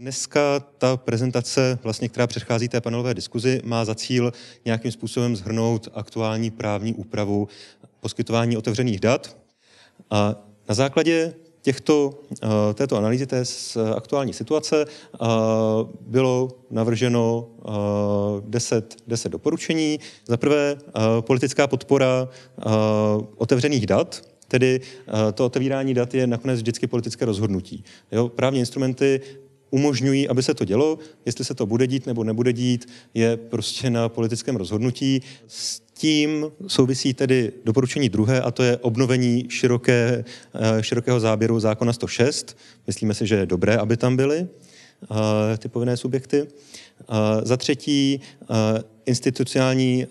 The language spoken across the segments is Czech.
Dneska ta prezentace, vlastně, která předchází té panelové diskuzi, má za cíl nějakým způsobem zhrnout aktuální právní úpravu poskytování otevřených dat. A na základě těchto, eh, této analýzy té aktuální situace eh, bylo navrženo 10, eh, 10 doporučení. Za prvé politická podpora otevřených dat, tedy to otevírání dat je nakonec vždycky politické rozhodnutí. Jo, právní instrumenty umožňují, aby se to dělo. Jestli se to bude dít nebo nebude dít, je prostě na politickém rozhodnutí. S tím souvisí tedy doporučení druhé, a to je obnovení široké, eh, širokého záběru zákona 106. Myslíme si, že je dobré, aby tam byly eh, ty povinné subjekty. Eh, za třetí, institucionální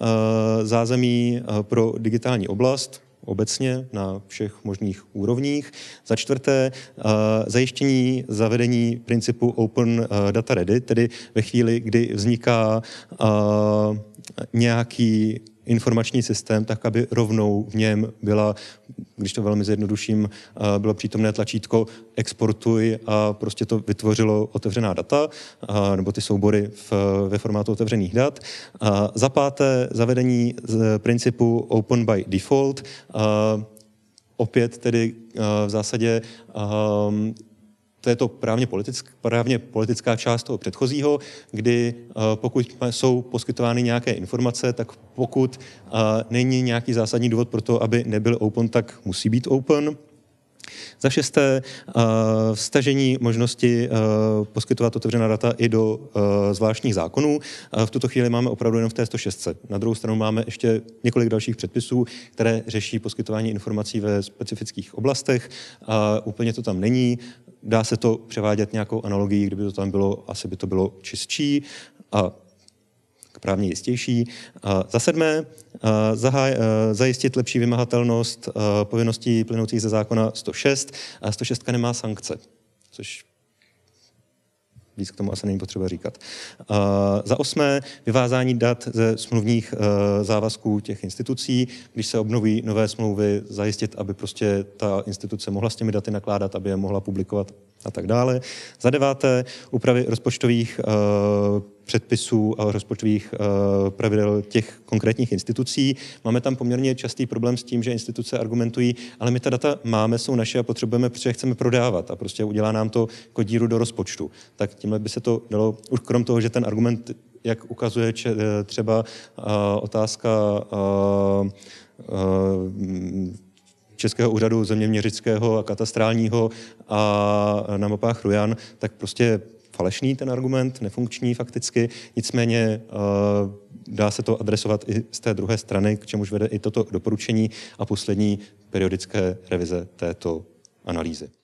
zázemí pro digitální oblast – obecně na všech možných úrovních. Za čtvrté, eh, zajištění zavedení principu Open eh, Data Ready, tedy ve chvíli, kdy vzniká eh, nějaký informační systém tak, aby rovnou v něm byla, když to velmi zjednoduším, eh, bylo přítomné tlačítko exportuj a prostě to vytvořilo otevřená data eh, nebo ty soubory v, ve formátu otevřených dat. A za páté zavedení z principu open by default eh, opět tedy v zásadě to je to právně, politick, právně politická část toho předchozího, kdy eh, pokud jsou poskytovány nějaké informace, tak pokud eh, není nějaký zásadní důvod pro to, aby nebyl open, tak musí být open. Za šesté, eh, stažení možnosti poskytovat otevřená data i do zvláštních zákonů. V tuto chvíli máme opravdu jenom v té 106. Na druhou stranu máme ještě několik dalších předpisů, které řeší poskytování informací ve specifických oblastech. Úplně to tam není dá se to převádět nějakou analogií, kdyby to tam bylo, asi by to bylo čistší a právně jistější. A za sedmé, a zahaj, a zajistit lepší vymahatelnost povinností plynoucích ze zákona 106. A 106 nemá sankce, což Víc k tomu asi není potřeba říkat. Uh, za osmé, vyvázání dat ze smluvních uh, závazků těch institucí. Když se obnoví nové smlouvy, zajistit, aby prostě ta instituce mohla s těmi daty nakládat, aby je mohla publikovat a tak dále. Za deváté, úpravy rozpočtových uh, předpisů a rozpočtových eh, pravidel těch konkrétních institucí. Máme tam poměrně častý problém s tím, že instituce argumentují, ale my ta data máme, jsou naše a potřebujeme, protože chceme prodávat a prostě udělá nám to kodíru do rozpočtu. Tak tímhle by se to dalo, už krom toho, že ten argument, jak ukazuje eh, třeba eh, otázka Českého úřadu zeměměřického a katastrálního a na mapách Rujan, tak prostě falešný ten argument, nefunkční fakticky, nicméně eh, dá se to adresovat i z té druhé strany, k čemuž vede i toto doporučení a poslední periodické revize této analýzy.